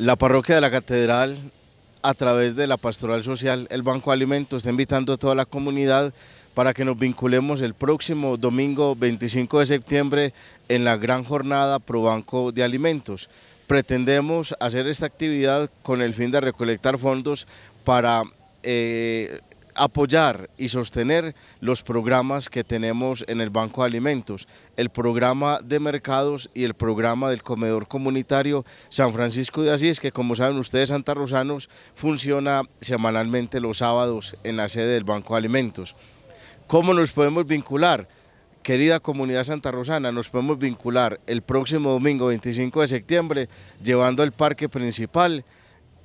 La parroquia de la Catedral, a través de la Pastoral Social, el Banco de Alimentos, está invitando a toda la comunidad para que nos vinculemos el próximo domingo 25 de septiembre en la gran jornada Pro Banco de Alimentos. Pretendemos hacer esta actividad con el fin de recolectar fondos para eh, apoyar y sostener los programas que tenemos en el Banco de Alimentos, el programa de mercados y el programa del comedor comunitario San Francisco de Asís, que como saben ustedes Santa Rosanos, funciona semanalmente los sábados en la sede del Banco de Alimentos. ¿Cómo nos podemos vincular? Querida comunidad Santa Rosana, nos podemos vincular el próximo domingo 25 de septiembre llevando al parque principal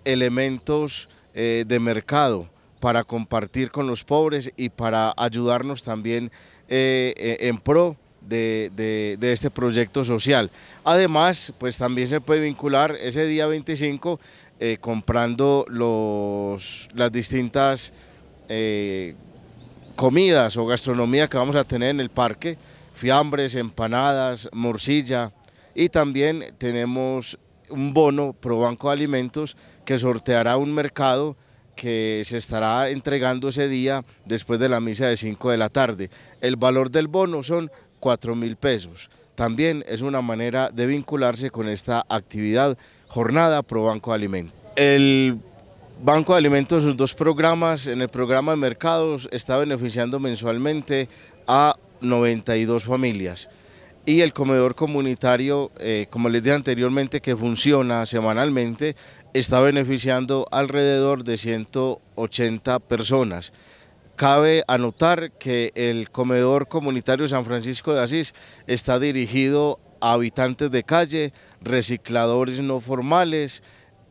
elementos eh, de mercado, para compartir con los pobres y para ayudarnos también eh, eh, en pro de, este proyecto social. Además, pues también se puede vincular ese día 25 eh, comprando los, las distintas comidas o gastronomía que vamos a tener en el parque, fiambres, empanadas, morcilla y también tenemos un bono pro banco de alimentos que sorteará un mercado que se estará entregando ese día después de la misa de 5 de la tarde. El valor del bono son 4 mil pesos. También es una manera de vincularse con esta actividad, jornada pro Banco de Alimentos. El Banco de Alimentos, sus dos programas, en el programa de mercados está beneficiando mensualmente a 92 familias y el comedor comunitario, eh, como les dije anteriormente, que funciona semanalmente, está beneficiando alrededor de 180 personas. Cabe anotar que el comedor comunitario San Francisco de Asís está dirigido a habitantes de calle, recicladores no formales,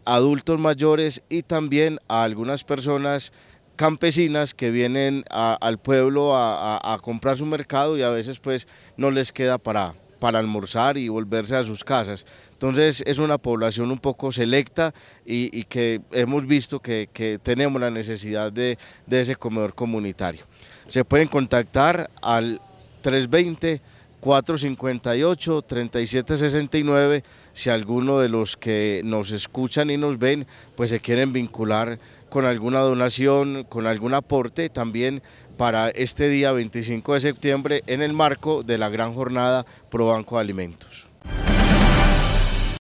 adultos mayores y también a algunas personas campesinas que vienen al pueblo a, a comprar su mercado y a veces pues no les queda para para almorzar y volverse a sus casas. Entonces es una población un poco selecta y, que hemos visto que, tenemos la necesidad de, de, ese comedor comunitario. Se pueden contactar al 320. 458-3769, si alguno de los que nos escuchan y nos ven, pues se quieren vincular con alguna donación, con algún aporte también para este día 25 de septiembre en el marco de la gran jornada Banco de Alimentos.